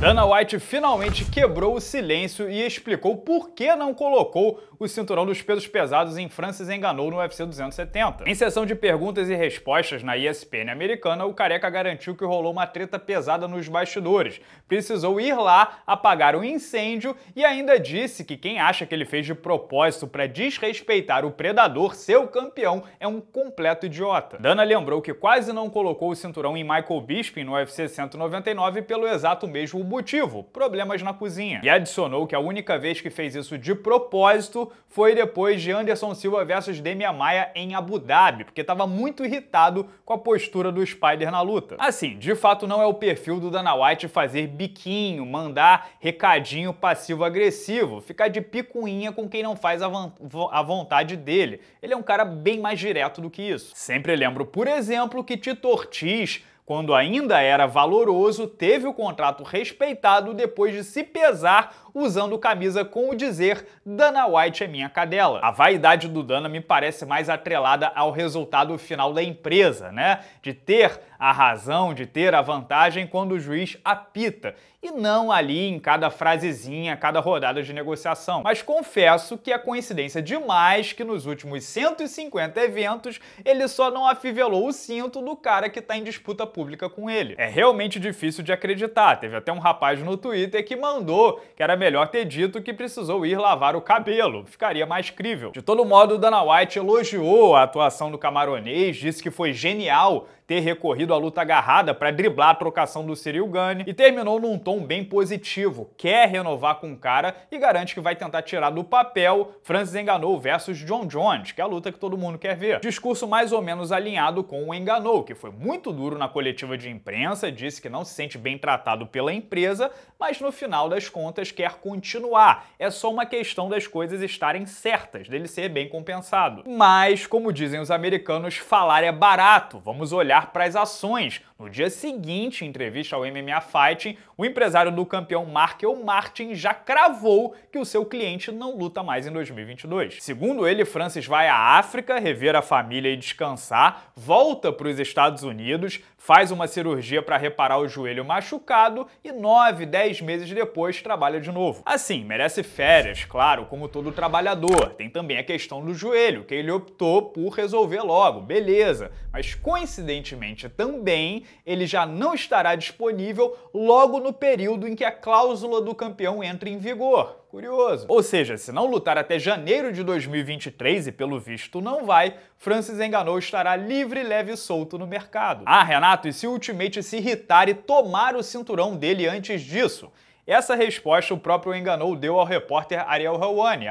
Dana White finalmente quebrou o silêncio e explicou por que não colocou o cinturão dos pesos pesados em Francis Enganou no UFC 270. Em sessão de perguntas e respostas na ESPN americana, o Careca garantiu que rolou uma treta pesada nos bastidores. Precisou ir lá apagar o um incêndio e ainda disse que quem acha que ele fez de propósito para desrespeitar o predador, seu campeão, é um completo idiota. Dana lembrou que quase não colocou o cinturão em Michael Bisping no UFC 199 pelo exato mesmo Motivo: problemas na cozinha. E adicionou que a única vez que fez isso de propósito foi depois de Anderson Silva versus Demian Maia em Abu Dhabi, porque estava muito irritado com a postura do Spider na luta. Assim, de fato não é o perfil do Dana White fazer biquinho, mandar recadinho passivo-agressivo, ficar de picuinha com quem não faz a, a vontade dele. Ele é um cara bem mais direto do que isso. Sempre lembro, por exemplo, que Tito Ortiz quando ainda era valoroso, teve o contrato respeitado depois de se pesar usando camisa com o dizer Dana White é minha cadela. A vaidade do Dana me parece mais atrelada ao resultado final da empresa, né? De ter a razão, de ter a vantagem quando o juiz apita, e não ali em cada frasezinha, cada rodada de negociação. Mas confesso que é coincidência demais que nos últimos 150 eventos ele só não afivelou o cinto do cara que está em disputa pública com ele. É realmente difícil de acreditar. Teve até um rapaz no Twitter que mandou que era melhor ter dito que precisou ir lavar o cabelo, ficaria mais crível. De todo modo, Dana White elogiou a atuação do camaronês, disse que foi genial ter recorrido à luta agarrada para driblar a trocação do Cyril Gane e terminou num tom bem positivo. Quer renovar com o cara e garante que vai tentar tirar do papel Francis Enganou versus John Jones, que é a luta que todo mundo quer ver. Discurso mais ou menos alinhado com o Enganou, que foi muito duro na coletiva de imprensa, disse que não se sente bem tratado pela empresa, mas no final das contas quer quer continuar. É só uma questão das coisas estarem certas, dele ser bem compensado. Mas, como dizem os americanos, falar é barato. Vamos olhar para as ações. No dia seguinte, em entrevista ao MMA Fighting, o empresário do campeão Markel Martin já cravou que o seu cliente não luta mais em 2022. Segundo ele, Francis vai à África rever a família e descansar, volta para os Estados Unidos, faz uma cirurgia para reparar o joelho machucado e nove, dez meses depois trabalha de novo novo. Assim, merece férias, claro, como todo trabalhador. Tem também a questão do joelho, que ele optou por resolver logo, beleza. Mas coincidentemente também, ele já não estará disponível logo no período em que a cláusula do campeão entra em vigor. Curioso. Ou seja, se não lutar até janeiro de 2023, e pelo visto não vai, Francis Enganou estará livre, leve e solto no mercado. Ah, Renato, e se o Ultimate se irritar e tomar o cinturão dele antes disso? Essa resposta o próprio Enganou deu ao repórter Ariel Helwani,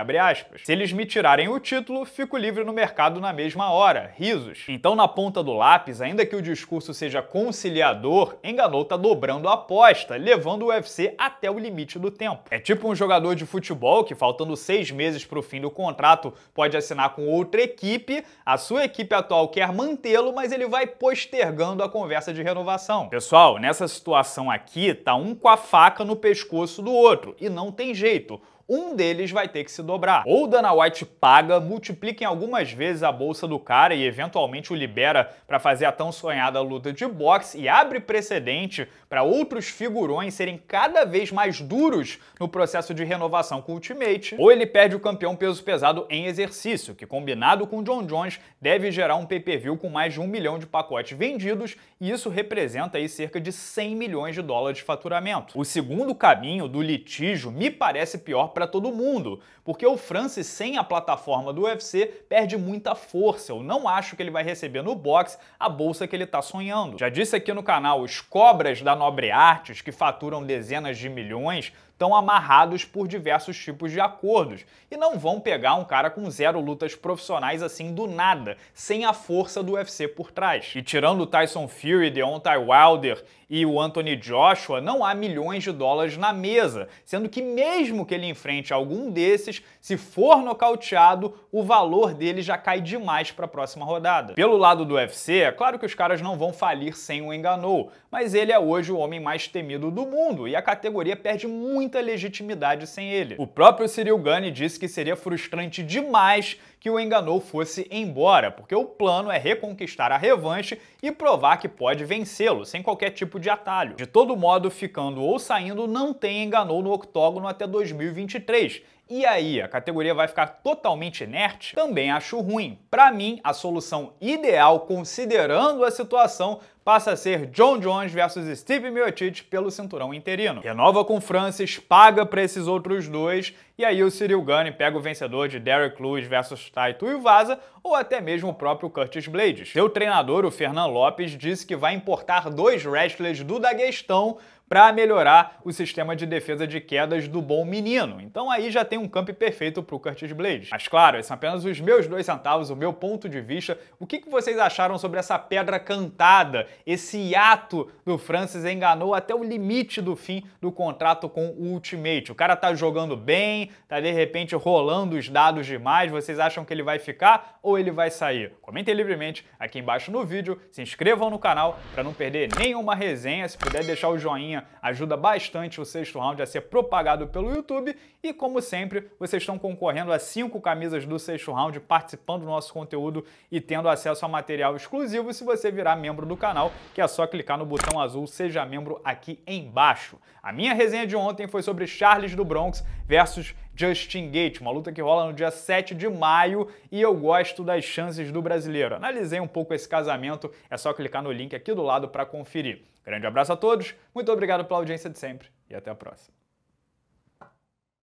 Se eles me tirarem o título, fico livre no mercado na mesma hora. Risos. Então, na ponta do lápis, ainda que o discurso seja conciliador, Enganou tá dobrando a aposta, levando o UFC até o limite do tempo. É tipo um jogador de futebol que, faltando seis meses para o fim do contrato, pode assinar com outra equipe, a sua equipe atual quer mantê-lo, mas ele vai postergando a conversa de renovação. Pessoal, nessa situação aqui, tá um com a faca no pescoço pescoço do outro. E não tem jeito um deles vai ter que se dobrar. Ou Dana White paga, multiplica em algumas vezes a bolsa do cara e eventualmente o libera para fazer a tão sonhada luta de boxe e abre precedente para outros figurões serem cada vez mais duros no processo de renovação com o Ultimate, ou ele perde o campeão peso pesado em exercício, que combinado com John Jones deve gerar um pay-per-view com mais de um milhão de pacotes vendidos e isso representa aí cerca de 100 milhões de dólares de faturamento. O segundo caminho do litígio me parece pior para todo mundo, porque o Francis sem a plataforma do UFC perde muita força. Eu não acho que ele vai receber no box a bolsa que ele está sonhando. Já disse aqui no canal, os cobras da Nobre Artes, que faturam dezenas de milhões, estão amarrados por diversos tipos de acordos e não vão pegar um cara com zero lutas profissionais assim do nada, sem a força do UFC por trás. E tirando o Tyson Fury, Deontay Wilder e o Anthony Joshua, não há milhões de dólares na mesa, sendo que mesmo que ele enfrente algum desses, se for nocauteado, o valor dele já cai demais para a próxima rodada. Pelo lado do UFC, é claro que os caras não vão falir sem o Enganou, mas ele é hoje o homem mais temido do mundo e a categoria perde muito muita legitimidade sem ele. O próprio Cyril Gani disse que seria frustrante demais que o Enganou fosse embora, porque o plano é reconquistar a revanche e provar que pode vencê-lo, sem qualquer tipo de atalho. De todo modo, ficando ou saindo, não tem Enganou no octógono até 2023. E aí, a categoria vai ficar totalmente inerte? Também acho ruim. Para mim, a solução ideal, considerando a situação, passa a ser John Jones versus Steve Miocic pelo cinturão interino. Renova com Francis, paga para esses outros dois, e aí o Cyril Gane pega o vencedor de Derek Lewis versus Taito Vaza, ou até mesmo o próprio Curtis Blades. Seu treinador, o Fernand Lopes, disse que vai importar dois wrestlers do Daguestão para melhorar o sistema de defesa de quedas do bom menino. Então aí já tem um camp perfeito para o Curtis Blades. Mas claro, esses são apenas os meus dois centavos, o meu ponto de vista. O que, que vocês acharam sobre essa pedra cantada? Esse ato do Francis enganou até o limite do fim do contrato com o Ultimate. O cara tá jogando bem, tá de repente rolando os dados demais. Vocês acham que ele vai ficar ou ele vai sair? Comentem livremente aqui embaixo no vídeo, se inscrevam no canal para não perder nenhuma resenha. Se puder deixar o joinha ajuda bastante o sexto round a ser propagado pelo YouTube. E como sempre, vocês estão concorrendo a cinco camisas do sexto round, participando do nosso conteúdo e tendo acesso a material exclusivo se você virar membro do canal, que é só clicar no botão azul Seja Membro aqui embaixo. A minha resenha de ontem foi sobre Charles do Bronx versus Justin Gate, uma luta que rola no dia 7 de maio e eu gosto das chances do brasileiro. Analisei um pouco esse casamento, é só clicar no link aqui do lado para conferir. Grande abraço a todos, muito obrigado pela audiência de sempre e até a próxima.